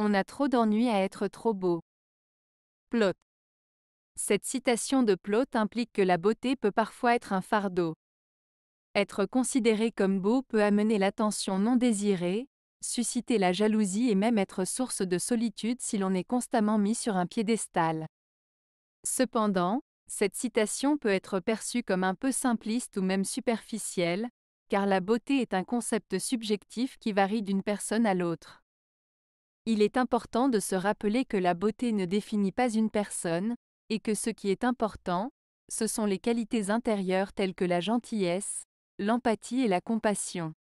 On a trop d'ennuis à être trop beau. Plot. Cette citation de Plot implique que la beauté peut parfois être un fardeau. Être considéré comme beau peut amener l'attention non désirée, susciter la jalousie et même être source de solitude si l'on est constamment mis sur un piédestal. Cependant, cette citation peut être perçue comme un peu simpliste ou même superficielle, car la beauté est un concept subjectif qui varie d'une personne à l'autre. Il est important de se rappeler que la beauté ne définit pas une personne, et que ce qui est important, ce sont les qualités intérieures telles que la gentillesse, l'empathie et la compassion.